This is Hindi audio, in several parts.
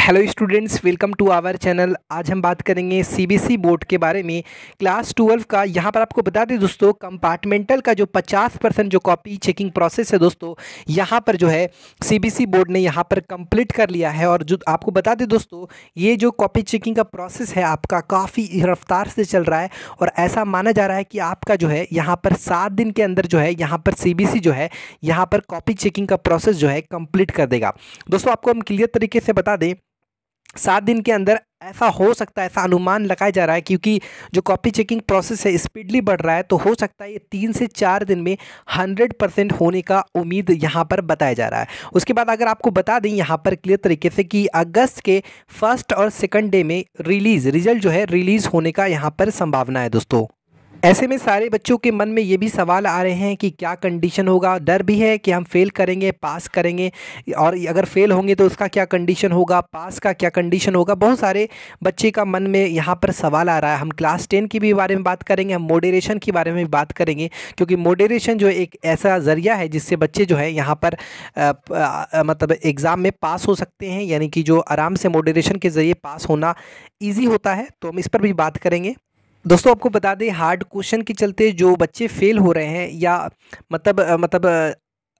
hello students welcome to our channel आज हम बात करेंगे सीबीसी बोर्ड के बारे में क्लास ट्वेल्व का यहाँ पर आपको बता दें दोस्तों कंपार्टमेंटल का जो 50 परसेंट जो कॉपी चेकिंग प्रोसेस है दोस्तों यहाँ पर जो है सीबीसी बोर्ड ने यहाँ पर कंप्लीट कर लिया है और जो आपको बता दें दोस्तों ये जो कॉपी चेकिंग का प्रोसेस है आपका काफ़ी रफ्तार से चल रहा है और ऐसा माना जा रहा है कि आपका जो है यहाँ पर सात दिन के अंदर जो है यहाँ पर सी जो है यहाँ पर कॉपी चेकिंग का प्रोसेस जो है कम्प्लीट कर देगा दोस्तों आपको हम क्लियर तरीके से बता दें सात दिन के अंदर ऐसा हो सकता है ऐसा अनुमान लगाया जा रहा है क्योंकि जो कॉपी चेकिंग प्रोसेस है स्पीडली बढ़ रहा है तो हो सकता है ये तीन से चार दिन में हंड्रेड परसेंट होने का उम्मीद यहाँ पर बताया जा रहा है उसके बाद अगर आपको बता दें यहाँ पर क्लियर तरीके से कि अगस्त के फर्स्ट और सेकंड डे में रिलीज़ रिजल्ट जो है रिलीज़ होने का यहाँ पर संभावना है दोस्तों ऐसे में सारे बच्चों के मन में ये भी सवाल आ रहे हैं कि क्या कंडीशन होगा डर भी है कि हम फेल करेंगे पास करेंगे और अगर फेल होंगे तो उसका क्या कंडीशन होगा पास का क्या कंडीशन होगा बहुत सारे बच्चे का मन में यहाँ पर सवाल आ रहा है हम क्लास टेन की भी बारे में बात करेंगे हम मोडरेशन के बारे में भी बात करेंगे क्योंकि मोडरेशन जो एक ऐसा ज़रिया है जिससे बच्चे जो है यहाँ पर आ, आ, मतलब एग्ज़ाम में पास हो सकते हैं यानी कि जो आराम से मोडरेशन के ज़रिए पास होना ईजी होता है तो हम इस पर भी बात करेंगे दोस्तों आपको बता दें हार्ड क्वेश्चन के चलते जो बच्चे फेल हो रहे हैं या मतलब मतलब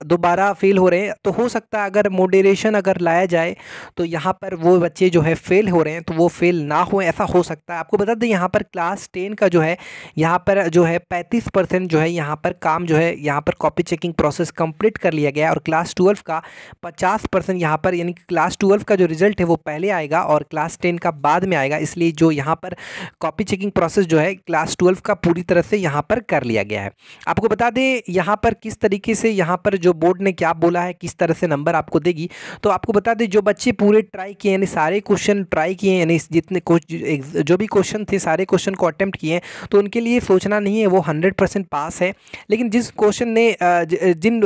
दोबारा फेल हो रहे हैं तो हो सकता है अगर मोडरेशन अगर लाया जाए तो यहाँ पर वो बच्चे जो है फेल हो रहे हैं तो वो फेल ना हो ऐसा हो सकता है आपको बता दें यहाँ पर क्लास टेन का जो है यहाँ पर जो है पैंतीस परसेंट जो है यहाँ पर काम जो है यहाँ पर कॉपी चेकिंग प्रोसेस कंप्लीट कर लिया गया और क्लास ट्वेल्व का पचास परसेंट यहाँ पर यानी क्लास ट्वेल्व का जो रिजल्ट है वो पहले आएगा और क्लास टेन का बाद में आएगा इसलिए जो यहाँ पर कॉपी चेकिंग प्रोसेस जो है क्लास ट्वेल्व का पूरी तरह से यहाँ पर कर लिया गया है आपको बता दें यहाँ पर किस तरीके से यहाँ पर जो जो बोर्ड ने क्या बोला है किस तरह से नंबर आपको देगी तो आपको बता दें जो बच्चे पूरे ट्राई किए यानी सारे क्वेश्चन ट्राई किए यानी जितने जो भी क्वेश्चन थे सारे क्वेश्चन को अटैम्प्ट किए तो उनके लिए सोचना नहीं है वो हंड्रेड परसेंट पास है लेकिन जिस क्वेश्चन ने जिन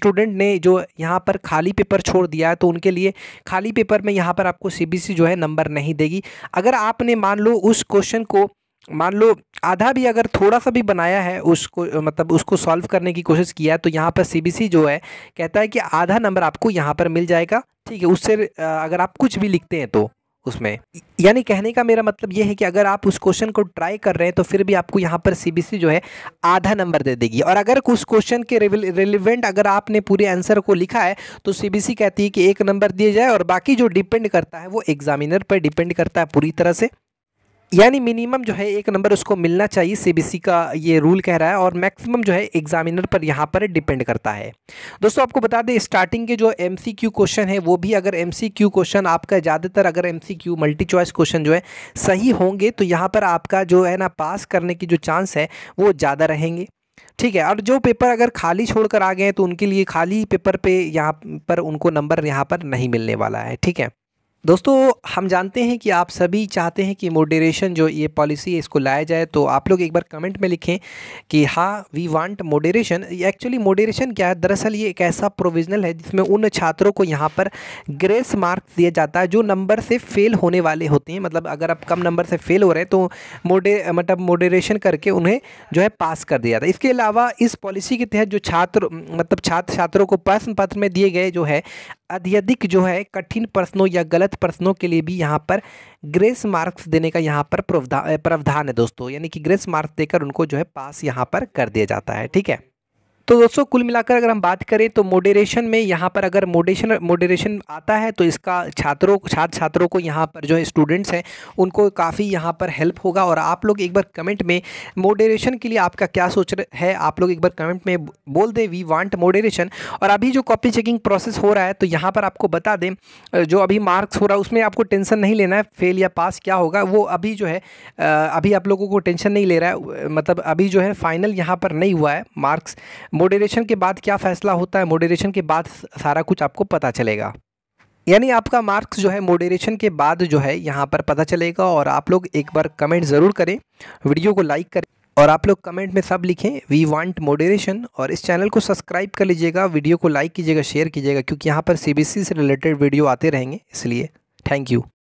स्टूडेंट ने जो यहाँ पर खाली पेपर छोड़ दिया है तो उनके लिए खाली पेपर में यहाँ पर आपको सी जो है नंबर नहीं देगी अगर आपने मान लो उस क्वेश्चन को मान लो आधा भी अगर थोड़ा सा भी बनाया है उसको मतलब उसको सॉल्व करने की कोशिश किया तो यहाँ पर सीबीसी जो है कहता है कि आधा नंबर आपको यहाँ पर मिल जाएगा ठीक है उससे अगर आप कुछ भी लिखते हैं तो उसमें यानी कहने का मेरा मतलब यह है कि अगर आप उस क्वेश्चन को ट्राई कर रहे हैं तो फिर भी आपको यहाँ पर सीबीसी जो है आधा नंबर दे देगी और अगर उस क्वेश्चन के रिलेवेंट अगर आपने पूरे आंसर को लिखा है तो सीबीसी कहती है कि एक नंबर दिया जाए और बाकी जो डिपेंड करता है वो एग्जामिनर पर डिपेंड करता है पूरी तरह से यानी मिनिमम जो है एक नंबर उसको मिलना चाहिए सीबीसी का ये रूल कह रहा है और मैक्सिमम जो है एग्जामिनर पर यहाँ पर डिपेंड करता है दोस्तों आपको बता दें स्टार्टिंग के जो एमसीक्यू क्वेश्चन है वो भी अगर एमसीक्यू क्वेश्चन आपका ज़्यादातर अगर एमसीक्यू मल्टी चॉइस क्वेश्चन जो है सही होंगे तो यहाँ पर आपका जो है ना पास करने की जो चांस है वो ज़्यादा रहेंगे ठीक है और जो पेपर अगर खाली छोड़कर आ गए हैं तो उनके लिए खाली पेपर पे यहाँ पर उनको नंबर यहाँ पर नहीं मिलने वाला है ठीक है दोस्तों हम जानते हैं कि आप सभी चाहते हैं कि मोडरेशन जो ये पॉलिसी है इसको लाया जाए तो आप लोग एक बार कमेंट में लिखें कि हाँ we want moderation actually moderation क्या है दरअसल ये एक ऐसा प्रोविजनल है जिसमें उन छात्रों को यहाँ पर ग्रेस मार्क्स दिया जाता है जो नंबर से फेल होने वाले होते हैं मतलब अगर आप कम नंबर से फेल हो रहे हैं तो मोडे मतलब मोडरेशन करके उन्हें जो है पास कर दिया जाता है इसके अलावा इस पॉलिसी के तहत जो छात्र मतलब छात्र छात्रों को प्रश्न पत्र में दिए गए जो है अत्यधिक जो है कठिन प्रश्नों या गलत गलत प्रश्नों के लिए भी यहाँ पर ग्रेस मार्क्स देने का यहाँ पर प्रावधान है दोस्तों यानी कि ग्रेस मार्क्स देकर उनको जो है पास यहाँ पर कर दिया जाता है ठीक है तो दोस्तों कुल मिलाकर अगर हम बात करें तो मोडरेशन में यहाँ पर अगर मोडेशन मोडरेशन आता है तो इसका छात्रों छात्र छात्रों को यहाँ पर जो स्टूडेंट्स हैं उनको काफ़ी यहाँ पर हेल्प होगा और आप लोग एक बार कमेंट में मोडरेशन के लिए आपका क्या सोच है आप लोग एक बार कमेंट में बोल दें वी वांट मोडरेशन और अभी जो कॉपी चेकिंग प्रोसेस हो रहा है तो यहाँ पर आपको बता दें जो अभी मार्क्स हो रहा है उसमें आपको टेंशन नहीं लेना है फेल या पास क्या होगा वो अभी जो है अभी आप लोगों को टेंशन नहीं ले रहा है मतलब अभी जो है फाइनल यहाँ पर नहीं हुआ है मार्क्स मोडरेशन के बाद क्या फ़ैसला होता है मोडरेशन के बाद सारा कुछ आपको पता चलेगा यानी आपका मार्क्स जो है मोडरेशन के बाद जो है यहाँ पर पता चलेगा और आप लोग एक बार कमेंट ज़रूर करें वीडियो को लाइक करें और आप लोग कमेंट में सब लिखें वी वांट मोडरेशन और इस चैनल को सब्सक्राइब कर लीजिएगा वीडियो को लाइक कीजिएगा शेयर कीजिएगा क्योंकि यहाँ पर सी से रिलेटेड वीडियो आते रहेंगे इसलिए थैंक यू